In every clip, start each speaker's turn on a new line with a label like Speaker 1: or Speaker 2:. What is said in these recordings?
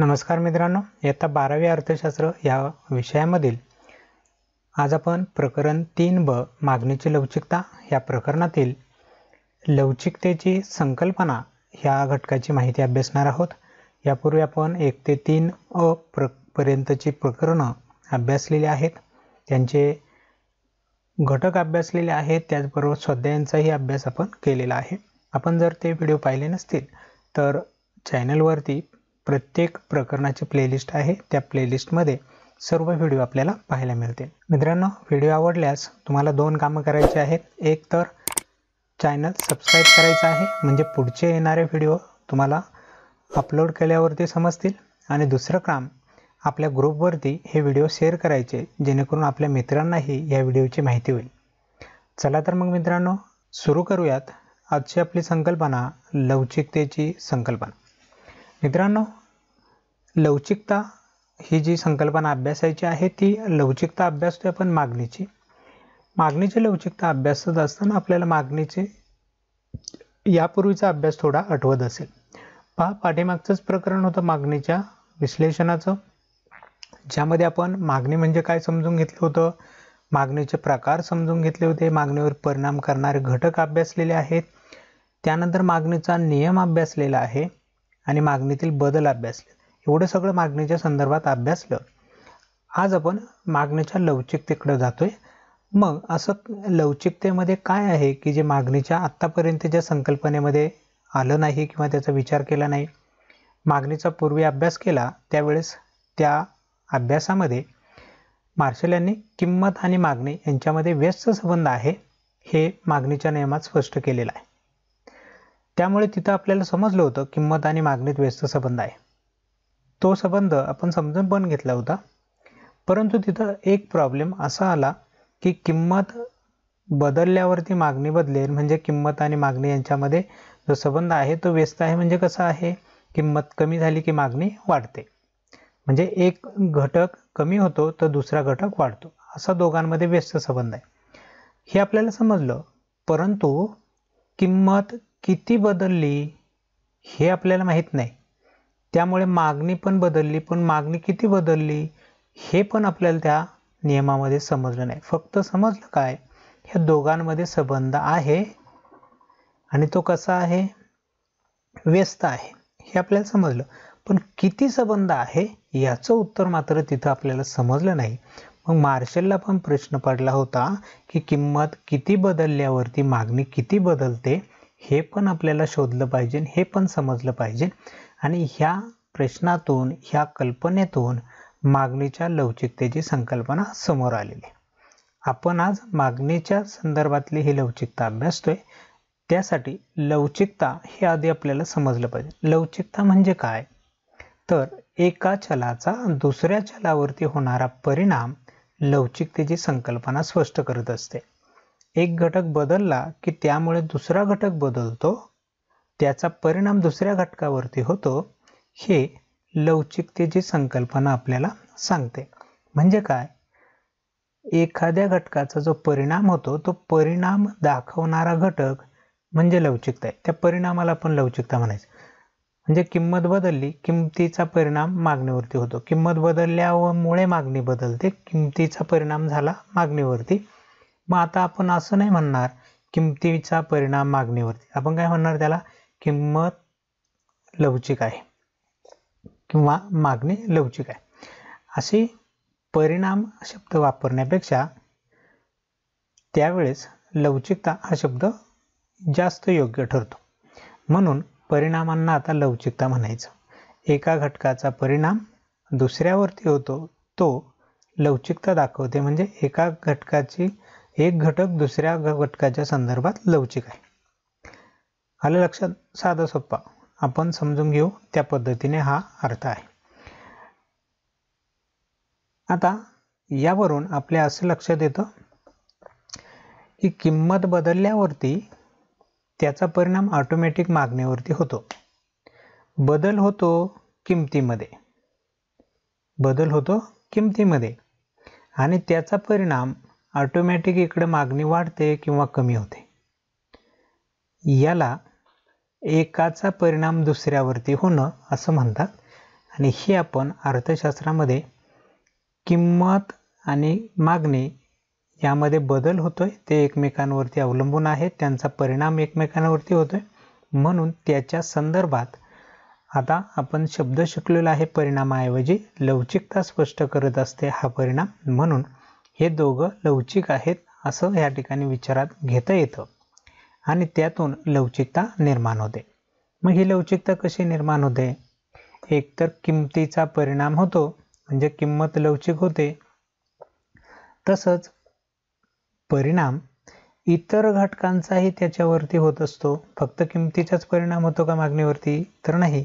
Speaker 1: नमस्कार मित्रांनो इयत्ता बारावी अर्थशास्त्र या विषयामधील आज आपण प्रकरण तीन ब मागणीची लवचिकता या प्रकरणातील लवचिकतेची संकल्पना ह्या घटकाची माहिती अभ्यासणार आहोत यापूर्वी आपण एक ते तीन अ प्र पर्यंतची प्रकरणं अभ्यासलेली आहेत त्यांचे घटक अभ्यासलेले आहेत त्याचबरोबर स्वाध्यायांचाही अभ्यास आपण केलेला आहे आपण जर ते व्हिडिओ पाहिले नसतील तर चॅनलवरती प्रत्येक प्रकरणाची प्लेलिस्ट आहे त्या प्लेलिस्टमध्ये सर्व व्हिडिओ आपल्याला पाहायला मिळतील मित्रांनो व्हिडिओ आवडल्यास तुम्हाला दोन कामं करायचे आहेत एक तर चॅनल सबस्क्राईब करायचं आहे म्हणजे पुढचे येणारे व्हिडिओ तुम्हाला अपलोड केल्यावरती समजतील आणि दुसरं काम आपल्या ग्रुपवरती हे व्हिडिओ शेअर करायचे जेणेकरून आपल्या मित्रांनाही या व्हिडिओची माहिती होईल चला तर मग मित्रांनो सुरू करूयात आजची आपली संकल्पना लवचिकतेची संकल्पना मित्रांनो लवचिकता ही जी संकल्पना अभ्यासायची आहे ती लवचिकता अभ्यासतोय आपण मागणीची मागणीची लवचिकता अभ्यासत असताना आपल्याला मागणीचे यापूर्वीचा अभ्यास थोडा आठवत असेल पहा पाठीमागचंच प्रकरण होतं मागणीच्या विश्लेषणाचं ज्यामध्ये आपण मागणी म्हणजे काय समजून घेतलं होतं मागणीचे प्रकार समजून घेतले होते मागणीवर परिणाम करणारे घटक अभ्यासलेले आहेत त्यानंतर मागणीचा नियम अभ्यासलेला आहे आणि मागणीतील बदल अभ्यासले एवढं सगळं मागणीच्या संदर्भात अभ्यासलं आज आपण मागणीच्या लवचिकतेकडे जातोय मग असं लवचिकतेमध्ये काय आहे की जे मागणीच्या ज्या संकल्पनेमध्ये आलं नाही किंवा त्याचा विचार केला नाही मागणीचा पूर्वी अभ्यास केला त्यावेळेस त्या अभ्यासामध्ये मार्शल यांनी किंमत आणि मागणी यांच्यामध्ये व्यस्त संबंध आहे हे मागणीच्या नियमात स्पष्ट केलेलं आहे त्यामुळे तिथं आपल्याला समजलं होतं किंमत आणि मागणीत व्यस्त संबंध आहे तो संबंध आपण समजून पण घेतला होता परंतु तिथं एक प्रॉब्लेम असा आला की किंमत बदलल्यावरती मागणी बदलेल म्हणजे किंमत आणि मागणी यांच्यामध्ये जो संबंध आहे तो व्यस्त आहे म्हणजे कसा आहे किंमत कमी झाली की मागणी वाढते म्हणजे एक घटक कमी होतो तर दुसरा घटक वाढतो असा दोघांमध्ये व्यस्त संबंध आहे हे आपल्याला समजलं परंतु किंमत किती बदलली हे आपल्याला माहीत नाही त्यामुळे मागणी पण बदलली पण मागणी किती बदलली हे पण आपल्याला त्या नियमामध्ये समजलं नाही फक्त समजलं काय ह्या दोघांमध्ये संबंध आहे आणि तो कसा आहे व्यस्त आहे हे आपल्याला समजलं पण किती संबंध आहे याचं उत्तर मात्र तिथं आपल्याला समजलं नाही मग मार्शलला पण प्रश्न पडला होता की किंमत किती बदलल्यावरती मागणी किती बदलते हे पण आपल्याला शोधलं पाहिजे हे पण समजलं पाहिजे आणि ह्या प्रश्नातून ह्या कल्पनेतून मागणीच्या लवचिकतेची संकल्पना समोर आलेली आपण आज मागणीच्या संदर्भातली ही लवचिकता अभ्यासतोय त्यासाठी लवचिकता हे आधी आपल्याला समजलं पाहिजे लवचिकता म्हणजे काय तर एका चलाचा दुसऱ्या चलावरती होणारा परिणाम लवचिकतेची संकल्पना स्पष्ट करत असते एक घटक बदलला की त्यामुळे दुसरा घटक बदलतो त्याचा परिणाम दुसऱ्या घटकावरती होतो हे लवचिकतेची संकल्पना आपल्याला सांगते म्हणजे काय एखाद्या घटकाचा जो परिणाम होतो तो परिणाम दाखवणारा घटक म्हणजे लवचिकता आहे त्या परिणामाला आपण लवचिकता म्हणायचं म्हणजे किंमत बदलली किमतीचा परिणाम मागणीवरती होतो किंमत बदलल्यामुळे मागणी बदलते किमतीचा परिणाम झाला मागणीवरती मग आता आपण असं नाही म्हणणार किमतीचा परिणाम मागणीवरती आपण काय म्हणणार त्याला किंमत लवचिक आहे किंवा मागणी लवचिक आहे असे परिणाम शब्द वापरण्यापेक्षा त्यावेळेस लवचिकता हा शब्द जास्त योग्य ठरतो म्हणून परिणामांना आता लवचिकता म्हणायचं एका घटकाचा परिणाम दुसऱ्यावरती होतो तो लवचिकता दाखवते म्हणजे एका घटकाची एक घटक दुसऱ्या घटकाच्या संदर्भात लवचिक आहे आलं लक्षात साधा सोप्पा आपण समजून घेऊ त्या पद्धतीने हा अर्थ आहे आता यावरून आपल्या असं लक्षात येतं की किंमत बदलल्यावरती त्याचा परिणाम ऑटोमॅटिक मागणीवरती होतो बदल होतो किमतीमध्ये बदल होतो किमतीमध्ये आणि त्याचा परिणाम ऑटोमॅटिक इकडे मागणी वाढते किंवा कमी होते याला एकाचा परिणाम दुसऱ्यावरती होणं असं म्हणतात आणि हे आपण अर्थशास्त्रामध्ये किंमत आणि मागणी यामध्ये बदल होतो आहे ते एकमेकांवरती अवलंबून आहेत त्यांचा परिणाम एकमेकांवरती होतो आहे म्हणून त्याच्या संदर्भात आता आपण शब्द शिकलेला आहे परिणामाऐवजी लवचिकता स्पष्ट करत असते हा परिणाम म्हणून हे दोघं लवचिक आहेत असं ह्या ठिकाणी विचारात घेता येतं आणि त्यातून लवचिकता निर्माण होते मग ही लवचिकता कशी निर्माण होते एकतर किमतीचा परिणाम होतो म्हणजे किंमत लवचिक होते तसंच परिणाम इतर घटकांचाही त्याच्यावरती होत असतो फक्त किमतीचाच परिणाम होतो का मागणीवरती तर नाही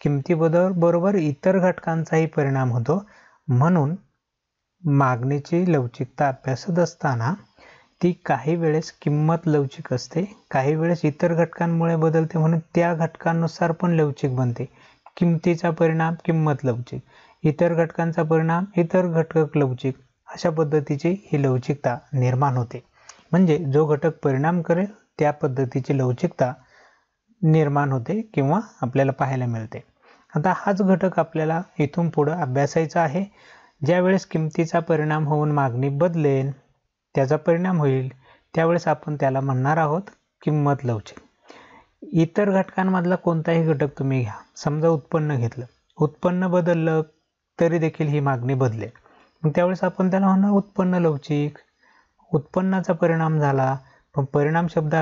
Speaker 1: किंमतीबरोबर बरोबर इतर घटकांचाही परिणाम होतो म्हणून मागणीची लवचिकता अभ्यासत असताना ती काही वेळेस किंमत लवचिक असते काही वेळेस इतर घटकांमुळे बदलते म्हणून त्या घटकांनुसार पण लवचिक बनते किमतीचा परिणाम किंमत लवचिक इतर घटकांचा परिणाम इतर घटक लवचिक अशा पद्धतीची ही लवचिकता निर्माण होते म्हणजे जो घटक परिणाम करेल त्या पद्धतीची लवचिकता निर्माण होते किंवा आपल्याला पाहायला मिळते आता हाच घटक आपल्याला इथून पुढं अभ्यासायचा आहे ज्यावेळेस किमतीचा परिणाम होऊन मागणी बदलेल त्याचा परिणाम होईल त्यावेळेस आपण त्याला म्हणणार आहोत किंमत लवचिक इतर घटकांमधला कोणताही घटक तुम्ही घ्या समजा उत्पन्न घेतलं उत्पन्न बदललं तरी देखील ही मागणी बदले त्यावेळेस आपण त्याला म्हणणार उत्पन्न लवचिक उत्पन्नाचा परिणाम झाला पण परिणाम शब्द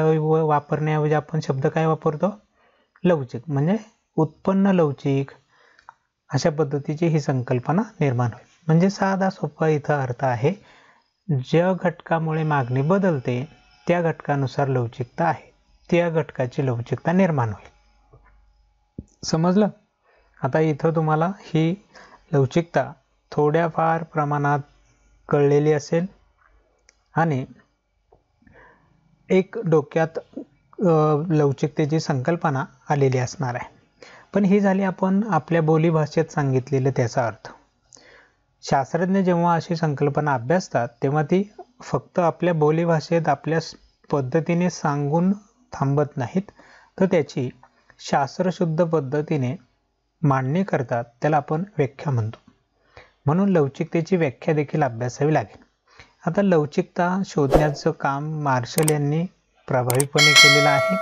Speaker 1: वापरण्याऐवजी आपण शब्द काय वापरतो लवचिक म्हणजे उत्पन्न लवचिक अशा पद्धतीची ही संकल्पना निर्माण होईल म्हणजे साधा सोपा इथं अर्थ आहे ज्या घटकामुळे मागणी बदलते त्या घटकानुसार लवचिकता आहे त्या घटकाची लवचिकता निर्माण होईल समजलं आता इथं तुम्हाला ही लवचिकता थोड्याफार प्रमाणात कळलेली असेल आणि एक डोक्यात लवचिकतेची संकल्पना आलेली असणार आहे पण ही झाली आपण आपल्या बोलीभाषेत सांगितलेलं त्याचा अर्थ शास्त्रज्ञ जेव्हा अशी संकल्पना अभ्यासतात तेव्हा ती फक्त आपल्या बोलीभाषेत आपल्या पद्धतीने सांगून थांबत नाहीत तर त्याची शास्त्रशुद्ध पद्धतीने मांडणी करतात त्याला आपण व्याख्या म्हणतो म्हणून लवचिकतेची व्याख्या देखील अभ्यासावी लागेल आता लवचिकता शोधण्याचं काम मार्शल यांनी प्रभावीपणे केलेलं आहे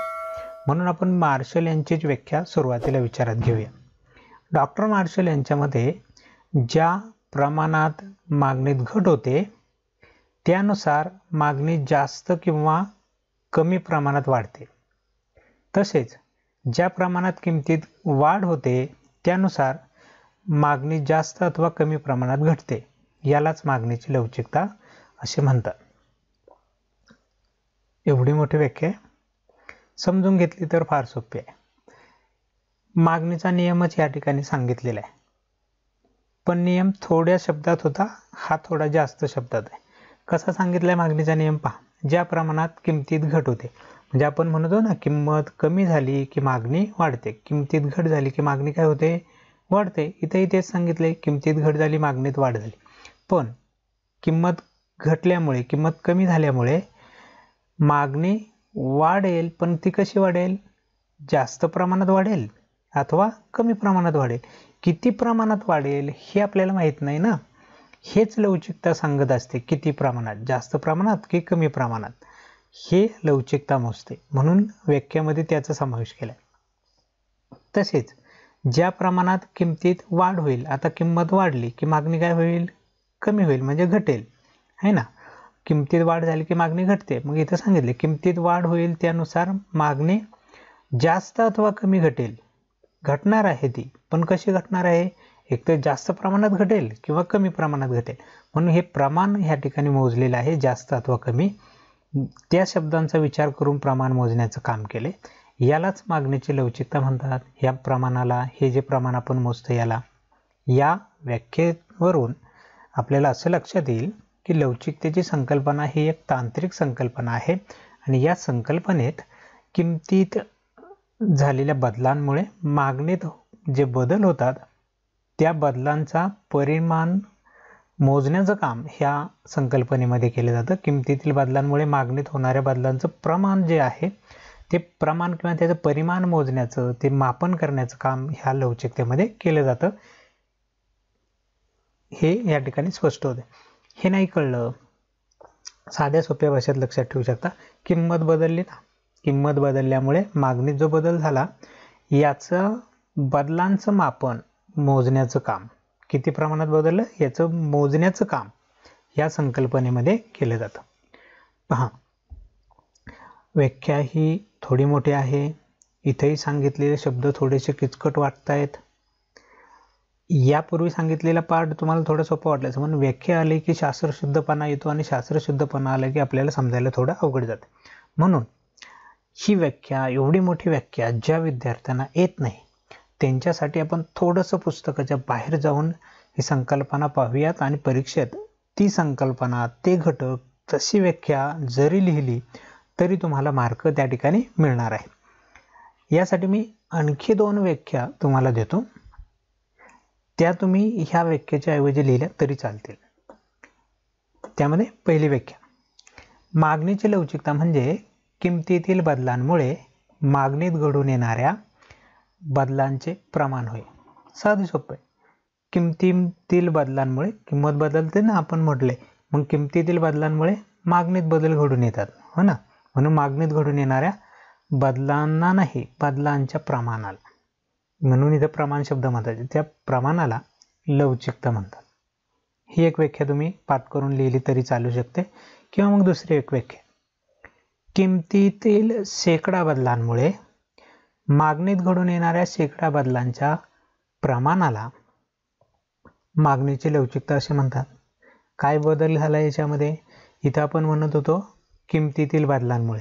Speaker 1: म्हणून आपण मार्शल यांचीच व्याख्या सुरुवातीला विचारात घेऊया डॉक्टर मार्शल यांच्यामध्ये ज्या प्रमाणात मागणीत घट होते त्यानुसार मागणी जास्त किंवा कमी प्रमाणात वाढते तसेच ज्या प्रमाणात किमतीत वाढ होते त्यानुसार मागणी जास्त अथवा कमी प्रमाणात घटते यालाच मागणीची लवचिकता असे म्हणतात एवढी मोठी व्याख्या समजून घेतली तर फार सोपी आहे मागणीचा नियमच या ठिकाणी सांगितलेला आहे पण नियम थोड्या शब्दात होता हा थोडा जास्त शब्दात आहे कसा सांगितलाय मागणीचा नियम पहा ज्या प्रमाणात किमतीत घट होते म्हणजे आपण म्हणतो ना किंमत कमी झाली की मागणी वाढते किमतीत घट झाली की मागणी काय होते वाढते इथेही तेच सांगितले किमतीत घट झाली मागणीत वाढ झाली पण किंमत घटल्यामुळे किंमत कमी झाल्यामुळे मागणी वाढेल पण ती कशी वाढेल जास्त प्रमाणात वाढेल अथवा कमी प्रमाणात वाढेल किती प्रमाणात वाढेल हे आपल्याला माहीत नाही ना हेच लवचिकता सांगत असते किती प्रमाणात जास्त प्रमाणात की कमी प्रमाणात हे लवचिकता मोजते म्हणून व्याख्यामध्ये त्याचा समावेश केला तसेच ज्या प्रमाणात किमतीत वाढ होईल आता किंमत वाढली की मागणी काय होईल कमी होईल म्हणजे घटेल आहे ना किमतीत वाढ झाली की मागणी घटते मग इथं सांगितले किमतीत वाढ होईल त्यानुसार मागणी जास्त अथवा कमी घटेल घटणार आहे ती पण कशी घटणार आहे एक तर जास्त प्रमाणात घटेल किंवा कमी प्रमाणात घटेल म्हणून हे प्रमाण ह्या ठिकाणी मोजलेलं आहे जास्त अथवा कमी त्या शब्दांचा विचार करून प्रमाण मोजण्याचं काम केले यालाच मागणीची लवचिकता म्हणतात या प्रमाणाला हे जे प्रमाण आपण मोजतो याला या व्याख्येवरून आपल्याला असं लक्षात येईल की लवचिकतेची संकल्पना ही एक तांत्रिक संकल्पना आहे आणि या संकल्पनेत किमतीत झालेल्या बदलांमुळे मागणीत जे बदल होतात त्या बदलांचा परिमाण मोजण्याचं काम ह्या संकल्पनेमध्ये केलं जातं किमतीतील बदलांमुळे मागणीत होणाऱ्या बदलांचं प्रमाण जे आहे ते प्रमाण किंवा त्याचं परिमाण मोजण्याचं ते मापन करण्याचं काम ह्या लवचिकतेमध्ये केलं जातं हे या ठिकाणी स्पष्ट होते हे नाही कळलं साध्या सोप्या भाषेत लक्षात ठेवू शकता किंमत बदलली ना किंमत बदलल्यामुळे मागणीत जो बदल झाला याचं बदलांचं मापन मोजण्याचं काम किती प्रमाणात बदललं याचं मोजण्याचं काम या संकल्पनेमध्ये केलं जातं पहा व्याख्या ही थोडी मोठी आहे इथेही सांगितलेले शब्द थोडेसे किचकट वाटत आहेत यापूर्वी सांगितलेला पार्ट तुम्हाला थोडा सोपं वाटलं म्हणून व्याख्या आली की शास्त्रशुद्धपणा येतो आणि शास्त्रशुद्धपणा आला की आपल्याला समजायला थोडं अवघड जातं म्हणून ही व्याख्या एवढी मोठी व्याख्या ज्या विद्यार्थ्यांना येत नाही त्यांच्यासाठी आपण थोडंसं पुस्तकाच्या बाहेर जाऊन ही संकल्पना पाहूयात आणि परीक्षेत ती संकल्पना ते घटक तशी व्याख्या जरी लिहिली तरी तुम्हाला मार्क त्या ठिकाणी मिळणार आहे यासाठी मी आणखी दोन व्याख्या तुम्हाला देतो त्या तुम्ही ह्या व्याख्याच्या ऐवजी लिहिल्या तरी चालतील त्यामध्ये पहिली व्याख्या मागणीची लवचिकता म्हणजे किमतीतील बदलांमुळे मागणीत घडून येणाऱ्या बदलांचे प्रमाण होय साध सोपे किमतीतील बदलांमुळे किंमत बदलते ना आपण म्हटले मग किमतीतील बदलांमुळे मागणीत बदल घडून येतात हो ना म्हणून मागणीत घडून येणाऱ्या बदलांना नाही बदलांच्या प्रमाणाला म्हणून इथं प्रमाण शब्द म्हणतात त्या प्रमाणाला लवचिकता म्हणतात ही एक व्याख्या तुम्ही पाठ करून लिहिली तरी चालू शकते किंवा मग दुसरी एक व्याख्या किमतीतील शेकडा बदलांमुळे मागणीत घडून येणाऱ्या शेकडा बदलांच्या प्रमाणाला मागणीची लवचिकता असे म्हणतात काय बदल झाला याच्यामध्ये इथं आपण म्हणत होतो किमतीतील बदलांमुळे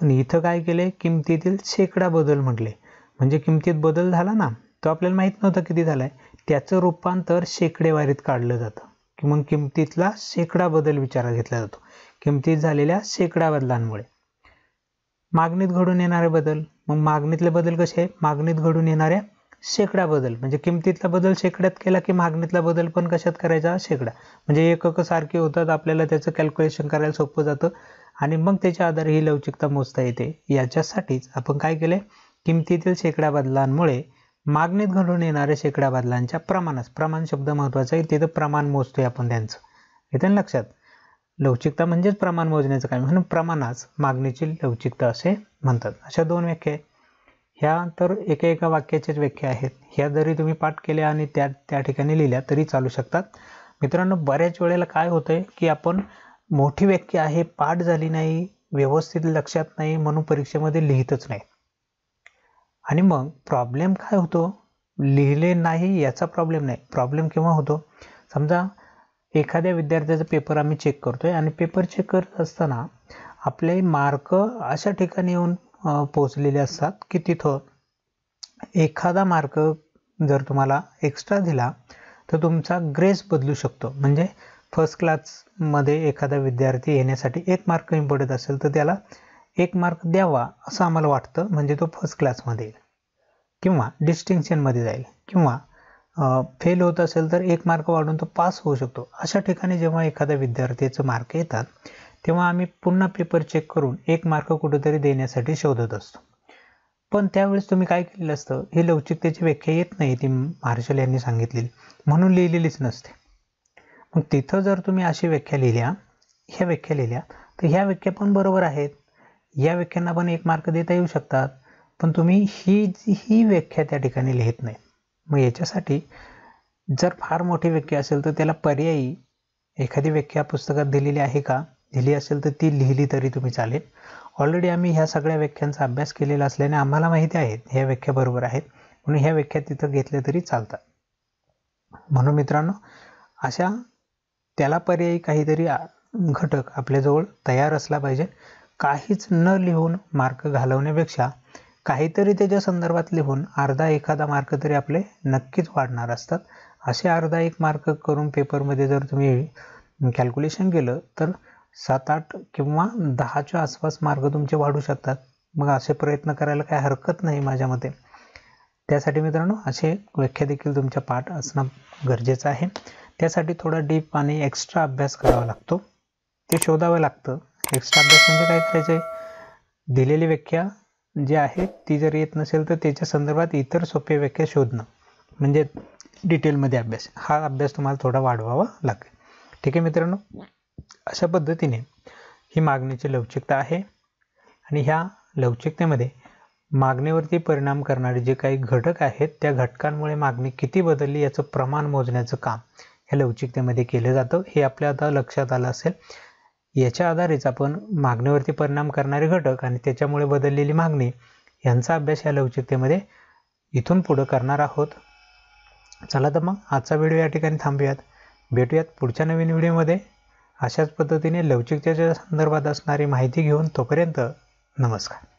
Speaker 1: पण इथं काय केले किमतीतील शेकडा बदल म्हटले म्हणजे किमतीत बदल झाला ना तो आपल्याला माहीत नव्हता किती झालाय त्याचं रूपांतर शेकडेवारीत काढलं जातं की मग किमतीतला शेकडा बदल विचारात घेतला जातो किमतीत झालेल्या शेकडा बदलांमुळे मागणीत घडून येणारे बदल मग मागणीतले बदल कसे मागणीत घडून येणाऱ्या शेकडा बदल म्हणजे किमतीतला बदल शेकड्यात केला की मागणीतला बदल पण कशात करायचा शेकडा म्हणजे एकक सारखे होतात आपल्याला त्याचं कॅल्क्युलेशन करायला सोपं जातं आणि मग त्याच्या आधारे ही लवचिकता मोजता येते याच्यासाठीच आपण काय केले किमतीतील शेकडा बदलांमुळे मागणीत घडून येणाऱ्या शेकडा बदलांच्या प्रमाणास प्रमाण शब्द महत्त्वाचा आहे तिथं प्रमाण मोजतोय आपण त्यांचं ना लक्षात लवचिकता म्हणजेच प्रमाण मोजण्याचं काय म्हणून प्रमाणाच मागणीची लवचिकता असे म्हणतात अशा दोन व्याख्या आहेत ह्या तर एका एका वाक्याच्याच व्याख्या आहेत ह्या जरी तुम्ही पाठ केल्या आणि त्या त्या ठिकाणी लिहिल्या तरी चालू शकतात मित्रांनो बऱ्याच वेळेला काय होतं आहे की आपण मोठी व्याख्या आहे पाठ झाली नाही व्यवस्थित लक्षात नाही म्हणून परीक्षेमध्ये लिहितच नाही आणि मग प्रॉब्लेम काय होतो लिहिले नाही याचा प्रॉब्लेम नाही प्रॉब्लेम केव्हा होतो समजा एखाद्या विद्यार्थ्याचा पेपर आम्ही चेक करतो आहे आणि पेपर चेक करत असताना आपले मार्क अशा ठिकाणी येऊन पोचलेले असतात की तिथं एखादा मार्क जर तुम्हाला एक्स्ट्रा दिला तर तुमचा ग्रेस बदलू शकतो म्हणजे फर्स्ट क्लासमध्ये एखादा विद्यार्थी येण्यासाठी एक मार्क इम्पॉर्टंट असेल तर त्याला एक मार्क द्यावा असं आम्हाला वाटतं म्हणजे तो फर्स्ट क्लासमध्ये येईल किंवा डिस्टिंक्शनमध्ये जाईल किंवा फेल होत असेल तर एक मार्क वाढून तो पास होऊ शकतो अशा ठिकाणी जेव्हा एखाद्या विद्यार्थ्याचे मार्क येतात तेव्हा आम्ही पुन्हा पेपर चेक करून एक मार्क कुठेतरी देण्यासाठी शोधत असतो पण त्यावेळेस तुम्ही काय केलेलं असतं हे लवचिकतेची व्याख्या येत नाही ती मार्शल यांनी सांगितलेली म्हणून लिहिलेलीच नसते मग तिथं जर तुम्ही अशी व्याख्या लिहिल्या ह्या व्याख्या लिहिल्या तर ह्या व्याख्या पण बरोबर आहेत या व्याख्यांना पण एक मार्क देता येऊ शकतात पण तुम्ही ही ही व्याख्या त्या ठिकाणी लिहित नाही मग याच्यासाठी जर फार मोठी व्यक्ती असेल तर त्याला पर्यायी एखादी व्याख्या पुस्तकात दिलेली आहे का दिली असेल तर ती लिहिली तरी तुम्ही चालेल ऑलरेडी आम्ही ह्या सगळ्या व्याख्यांचा अभ्यास केलेला असल्याने आम्हाला माहिती आहेत ह्या व्याख्या बरोबर आहेत म्हणून ह्या व्याख्या तिथं घेतल्या तरी चालतात म्हणून मित्रांनो अशा त्याला पर्यायी काहीतरी घटक आपल्याजवळ तयार असला पाहिजे काहीच न लिहून मार्क घालवण्यापेक्षा काहीतरी त्याच्या संदर्भात लिहून अर्धा एखादा मार्क तरी आपले नक्कीच वाढणार असतात असे अर्धा एक मार्क करून पेपरमध्ये जर तुम्ही कॅल्क्युलेशन केलं तर सात आठ किंवा दहाच्या आसपास मार्क तुमचे वाढू शकतात मग असे प्रयत्न करायला काही हरकत नाही माझ्या मते त्यासाठी मित्रांनो असे व्याख्या देखील तुमच्या पाठ असणं गरजेचं आहे त्यासाठी थोडा डीप आणि एक्स्ट्रा अभ्यास करावा लागतो ते शोधावं लागतं एक्स्ट्रा अभ्यास म्हणजे काय करायचं आहे दिलेली व्याख्या जे आहे ती जर येत नसेल तर त्याच्या संदर्भात इतर सोपे व्याख्या शोधणं म्हणजे डिटेलमध्ये अभ्यास हा अभ्यास तुम्हाला थोडा वाढवावा लागेल ठीक आहे मित्रांनो अशा पद्धतीने ही मागणीची लवचिकता आहे आणि ह्या लवचिकतेमध्ये मागणीवरती परिणाम करणारे जे काही घटक आहेत त्या घटकांमुळे मागणी किती बदलली याचं प्रमाण मोजण्याचं काम ह्या लवचिकतेमध्ये केलं जातं हे आपल्या आता लक्षात आलं असेल याच्या आधारेच आपण मागणीवरती परिणाम करणारे घटक आणि त्याच्यामुळे बदललेली मागणी यांचा अभ्यास या लवचिकतेमध्ये इथून पुढं करणार आहोत चला तर मग आजचा व्हिडिओ या ठिकाणी थांबूयात भेटूयात पुढच्या नवीन व्हिडिओमध्ये अशाच पद्धतीने लवचिकतेच्या संदर्भात असणारी माहिती घेऊन तोपर्यंत नमस्कार